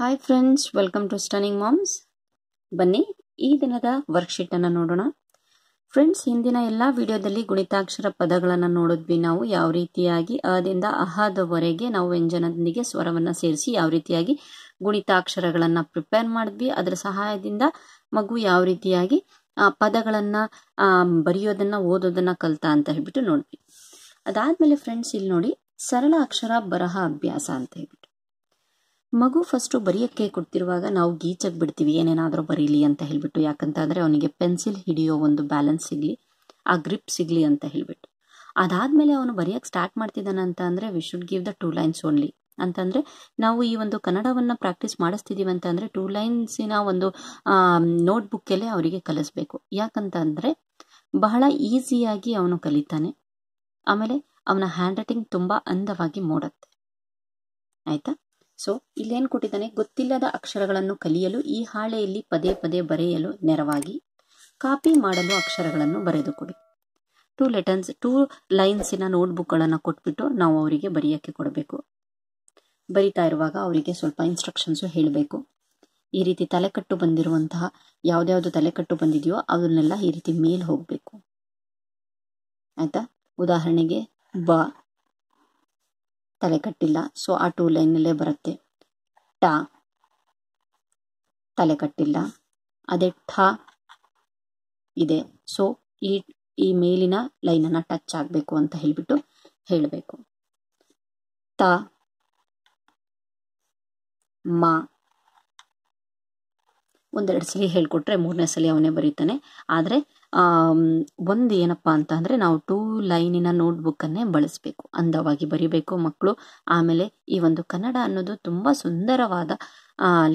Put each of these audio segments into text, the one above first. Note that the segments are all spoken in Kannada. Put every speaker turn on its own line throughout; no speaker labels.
hi friends welcome to stunning moms ಬನ್ನಿ ಈ ದಿನದ ವರ್ಕ್ಶೀಟನ್ನು ನೋಡೋಣ ಫ್ರೆಂಡ್ಸ್ ಹಿಂದಿನ ಎಲ್ಲ ವಿಡಿಯೋದಲ್ಲಿ ಗುಣಿತಾಕ್ಷರ ಪದಗಳನ್ನು ನೋಡಿದ್ವಿ ನಾವು ಯಾವ ರೀತಿಯಾಗಿ ಅದಿಂದ ಅಹದವರೆಗೆ ನಾವು ವ್ಯಂಜನದೊಂದಿಗೆ ಸ್ವರವನ್ನು ಸೇರಿಸಿ ಯಾವ ರೀತಿಯಾಗಿ ಗುಣಿತಾಕ್ಷರಗಳನ್ನು ಪ್ರಿಪೇರ್ ಮಾಡಿದ್ವಿ ಅದರ ಸಹಾಯದಿಂದ ಮಗು ಯಾವ ರೀತಿಯಾಗಿ ಪದಗಳನ್ನು ಬರೆಯೋದನ್ನು ಓದೋದನ್ನು ಕಲ್ತಾ ಅಂತ ಹೇಳ್ಬಿಟ್ಟು ನೋಡಿದ್ವಿ ಅದಾದಮೇಲೆ ಫ್ರೆಂಡ್ಸ್ ಇಲ್ಲಿ ನೋಡಿ ಸರಳ ಅಕ್ಷರ ಬರಹ ಅಭ್ಯಾಸ ಅಂತ ಹೇಳಿ ಮಗು ಫಸ್ಟು ಬರೆಯೋಕ್ಕೆ ಕೊಡ್ತಿರುವಾಗ ನಾವು ಗೀಚಕ್ಕೆ ಬಿಡ್ತೀವಿ ಏನೇನಾದರೂ ಬರೀಲಿ ಅಂತ ಹೇಳಿಬಿಟ್ಟು ಯಾಕಂತಂದರೆ ಅವನಿಗೆ ಪೆನ್ಸಿಲ್ ಹಿಡಿಯೋ ಒಂದು ಬ್ಯಾಲೆನ್ಸ್ ಸಿಗಲಿ ಆ ಗ್ರಿಪ್ ಸಿಗಲಿ ಅಂತ ಹೇಳಿಬಿಟ್ಟು ಅದಾದಮೇಲೆ ಅವನು ಬರೆಯೋಕ್ಕೆ ಸ್ಟಾರ್ಟ್ ಮಾಡ್ತಿದ್ದಾನೆ ಅಂತ ಅಂದರೆ we should give the two lines only ಅಂತಂದರೆ ನಾವು ಈ ಒಂದು ಕನ್ನಡವನ್ನು ಪ್ರಾಕ್ಟೀಸ್ ಮಾಡಿಸ್ತಿದ್ದೀವಿ ಅಂತ ಅಂದರೆ ಟೂ ಲೈನ್ಸಿನ ಒಂದು ನೋಟ್ಬುಕ್ಕಲ್ಲೇ ಅವರಿಗೆ ಕಲಿಸ್ಬೇಕು ಯಾಕಂತಂದರೆ ಬಹಳ ಈಸಿಯಾಗಿ ಅವನು ಕಲಿತಾನೆ ಆಮೇಲೆ ಅವನ ಹ್ಯಾಂಡ್ ರೈಟಿಂಗ್ ತುಂಬ ಅಂದವಾಗಿ ಮೂಡತ್ತೆ ಆಯಿತಾ ಸೊ ಇಲ್ಲೇನು ಕೊಟ್ಟಿದ್ದಾನೆ ಗೊತ್ತಿಲ್ಲದ ಅಕ್ಷರಗಳನ್ನು ಕಲಿಯಲು ಈ ಹಾಳೆಯಲ್ಲಿ ಪದೇ ಪದೇ ಬರೆಯಲು ನೆರವಾಗಿ ಕಾಪಿ ಮಾಡಲು ಅಕ್ಷರಗಳನ್ನು ಬರೆದು ಕೊಡಿ ಟೂ ಲೆಟರ್ಸ್ ಟೂ ಲೈನ್ಸಿನ ನೋಟ್ಬುಕ್ಗಳನ್ನು ಕೊಟ್ಬಿಟ್ಟು ನಾವು ಅವರಿಗೆ ಬರೆಯೋಕ್ಕೆ ಕೊಡಬೇಕು ಬರಿತಾ ಇರುವಾಗ ಅವರಿಗೆ ಸ್ವಲ್ಪ ಇನ್ಸ್ಟ್ರಕ್ಷನ್ಸು ಹೇಳಬೇಕು ಈ ರೀತಿ ತಲೆಕಟ್ಟು ಬಂದಿರುವಂತಹ ಯಾವ್ದ್ಯಾವ್ದು ತಲೆಕಟ್ಟು ಬಂದಿದೆಯೋ ಅದನ್ನೆಲ್ಲ ಈ ರೀತಿ ಮೇಲೆ ಹೋಗಬೇಕು ಆಯಿತಾ ಉದಾಹರಣೆಗೆ ಬ ತಲೆಕಟ್ಟಿಲ್ಲ ಸೊ ಆ ಟೂ ಲೈನಲ್ಲೇ ಬರುತ್ತೆ ಟ ತಲೆ ಕಟ್ಟಿಲ್ಲ ಅದೇ ಠ ಇದೆ ಸೊ ಈ ಈ ಮೇಲಿನ ಲೈನನ್ನು ಟಚ್ ಆಗಬೇಕು ಅಂತ ಹೇಳ್ಬಿಟ್ಟು ಹೇಳಬೇಕು ತ ಮ ಒಂದೆರಡು ಸಲ ಹೇಳ್ಕೊಟ್ರೆ ಮೂರನೇ ಸಲ ಅವನೇ ಬರೀತಾನೆ ಆದರೆ ಒಂದು ಏನಪ್ಪ ಅಂತ ಅಂದರೆ ನಾವು ಟೂ ಲೈನಿನ ನೋಟ್ಬುಕ್ಕನ್ನೇ ಬಳಸಬೇಕು ಅಂದವಾಗಿ ಬರಿಬೇಕು ಮಕ್ಕಳು ಆಮೇಲೆ ಈ ಒಂದು ಕನ್ನಡ ಅನ್ನೋದು ತುಂಬ ಸುಂದರವಾದ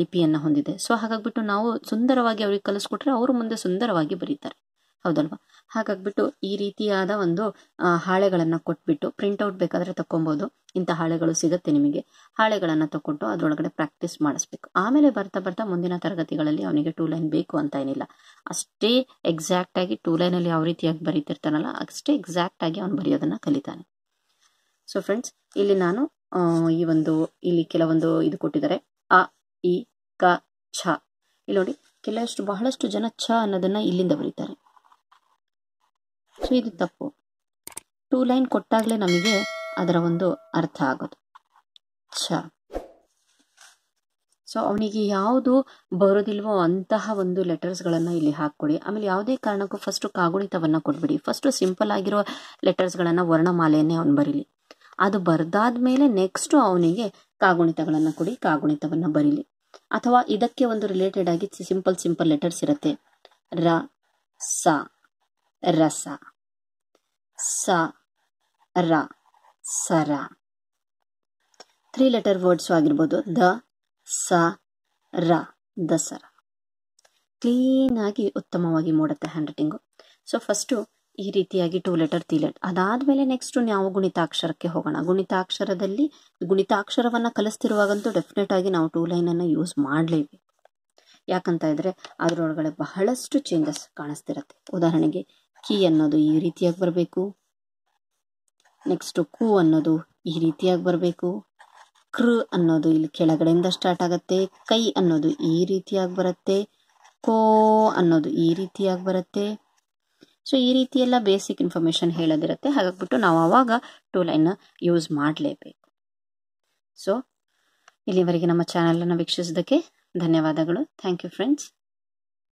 ಲಿಪಿಯನ್ನು ಹೊಂದಿದೆ ಸೊ ಹಾಗಾಗ್ಬಿಟ್ಟು ನಾವು ಸುಂದರವಾಗಿ ಅವ್ರಿಗೆ ಕಲಿಸ್ಕೊಟ್ರೆ ಅವರು ಮುಂದೆ ಸುಂದರವಾಗಿ ಬರೀತಾರೆ ಹೌದಲ್ವಾ ಹಾಗಾಗ್ಬಿಟ್ಟು ಈ ರೀತಿಯಾದ ಒಂದು ಹಾಳೆಗಳನ್ನು ಕೊಟ್ಬಿಟ್ಟು ಪ್ರಿಂಟೌಟ್ ಬೇಕಾದರೆ ತಗೊಬೋದು ಇಂಥ ಹಾಳೆಗಳು ಸಿಗುತ್ತೆ ನಿಮಗೆ ಹಾಳೆಗಳನ್ನು ತಗೊಂಡು ಅದರೊಳಗಡೆ ಪ್ರಾಕ್ಟೀಸ್ ಮಾಡಿಸ್ಬೇಕು ಆಮೇಲೆ ಬರ್ತಾ ಬರ್ತಾ ಮುಂದಿನ ತರಗತಿಗಳಲ್ಲಿ ಅವನಿಗೆ ಟೂ ಲೈನ್ ಬೇಕು ಅಂತ ಏನಿಲ್ಲ ಅಷ್ಟೇ ಎಕ್ಸಾಕ್ಟಾಗಿ ಟೂ ಲೈನಲ್ಲಿ ಯಾವ ರೀತಿಯಾಗಿ ಬರೀತಿರ್ತಾನಲ್ಲ ಅಷ್ಟೇ ಆಗಿ ಅವನು ಬರೆಯೋದನ್ನು ಕಲಿತಾನೆ ಸೊ ಫ್ರೆಂಡ್ಸ್ ಇಲ್ಲಿ ನಾನು ಈ ಒಂದು ಇಲ್ಲಿ ಕೆಲವೊಂದು ಇದು ಕೊಟ್ಟಿದ್ದಾರೆ ಅ ಇ ಕ ಛ ಇಲ್ಲಿ ನೋಡಿ ಕೆಲವಷ್ಟು ಬಹಳಷ್ಟು ಜನ ಛ ಅನ್ನೋದನ್ನ ಇಲ್ಲಿಂದ ಬರೀತಾರೆ ಸೊ ಇದು ತಪ್ಪು ಟೂ ಲೈನ್ ಕೊಟ್ಟಾಗಲೇ ನಮಗೆ ಅದರ ಒಂದು ಅರ್ಥ ಆಗೋದು ಛ ಸೊ ಅವನಿಗೆ ಯಾವುದು ಬರೋದಿಲ್ವೋ ಅಂತಹ ಒಂದು ಲೆಟರ್ಸ್ಗಳನ್ನು ಇಲ್ಲಿ ಹಾಕ್ಕೊಡಿ ಆಮೇಲೆ ಯಾವುದೇ ಕಾರಣಕ್ಕೂ ಫಸ್ಟು ಕಾಗುಣಿತವನ್ನು ಕೊಟ್ಬಿಡಿ ಫಸ್ಟು ಸಿಂಪಲ್ ಆಗಿರೋ ಲೆಟರ್ಸ್ಗಳನ್ನು ವರ್ಣಮಾಲೆಯನ್ನೇ ಅವನು ಬರೀಲಿ ಅದು ಬರೆದಾದ ಮೇಲೆ ನೆಕ್ಸ್ಟು ಅವನಿಗೆ ಕಾಗುಣಿತಗಳನ್ನು ಕೊಡಿ ಕಾಗುಣಿತವನ್ನು ಬರೀಲಿ ಅಥವಾ ಇದಕ್ಕೆ ಒಂದು ರಿಲೇಟೆಡ್ ಆಗಿ ಸಿಂಪಲ್ ಸಿಂಪಲ್ ಲೆಟರ್ಸ್ ಇರುತ್ತೆ ರ ಸ ರಸ ಸ ರ ಸರ ತ್ರೀ ಲೆಟರ್ ವರ್ಡ್ಸು ಆಗಿರ್ಬೋದು ದ ಸ ರ ದಸರ ಕ್ಲೀನಾಗಿ ಉತ್ತಮವಾಗಿ ಮೂಡುತ್ತೆ ಹ್ಯಾಂಡ್ ರೈಟಿಂಗು ಸೊ ಫಸ್ಟು ಈ ರೀತಿಯಾಗಿ ಟೂ ಲೆಟರ್ ತ್ರೀ ಲೆಟರ್ ಅದಾದಮೇಲೆ ನೆಕ್ಸ್ಟು ನಾವು ಗುಣಿತಾಕ್ಷರಕ್ಕೆ ಹೋಗೋಣ ಗುಣಿತಾಕ್ಷರದಲ್ಲಿ ಗುಣಿತಾಕ್ಷರವನ್ನು ಕಲಿಸ್ತಿರುವಾಗಂತೂ ಡೆಫಿನೆಟ್ ಆಗಿ ನಾವು ಟೂ ಲೈನನ್ನು ಯೂಸ್ ಮಾಡಲೇಬೇಕು ಯಾಕಂತ ಇದ್ದರೆ ಅದರೊಳಗಡೆ ಬಹಳಷ್ಟು ಚೇಂಜಸ್ ಕಾಣಿಸ್ತಿರತ್ತೆ ಉದಾಹರಣೆಗೆ ಕಿ ಅನ್ನೋದು ಈ ರೀತಿಯಾಗಿ ಬರಬೇಕು ನೆಕ್ಸ್ಟು ಕು ಅನ್ನೋದು ಈ ರೀತಿಯಾಗಿ ಬರಬೇಕು ಕೃ ಅನ್ನೋದು ಇಲ್ಲಿ ಕೆಳಗಡೆಯಿಂದ ಸ್ಟಾರ್ಟ್ ಆಗುತ್ತೆ ಕೈ ಅನ್ನೋದು ಈ ರೀತಿಯಾಗಿ ಬರುತ್ತೆ ಕೋ ಅನ್ನೋದು ಈ ರೀತಿಯಾಗಿ ಬರುತ್ತೆ ಸೊ ಈ ರೀತಿ ಎಲ್ಲ ಬೇಸಿಕ್ ಇನ್ಫಾರ್ಮೇಷನ್ ಹೇಳೋದಿರುತ್ತೆ ಹಾಗಾಗ್ಬಿಟ್ಟು ನಾವು ಆವಾಗ ಟೂ ಲೈನ್ ಯೂಸ್ ಮಾಡಲೇಬೇಕು ಸೊ ಇಲ್ಲಿವರೆಗೆ ನಮ್ಮ ಚಾನಲನ್ನು ವೀಕ್ಷಿಸೋದಕ್ಕೆ ಧನ್ಯವಾದಗಳು ಥ್ಯಾಂಕ್ ಯು ಫ್ರೆಂಡ್ಸ್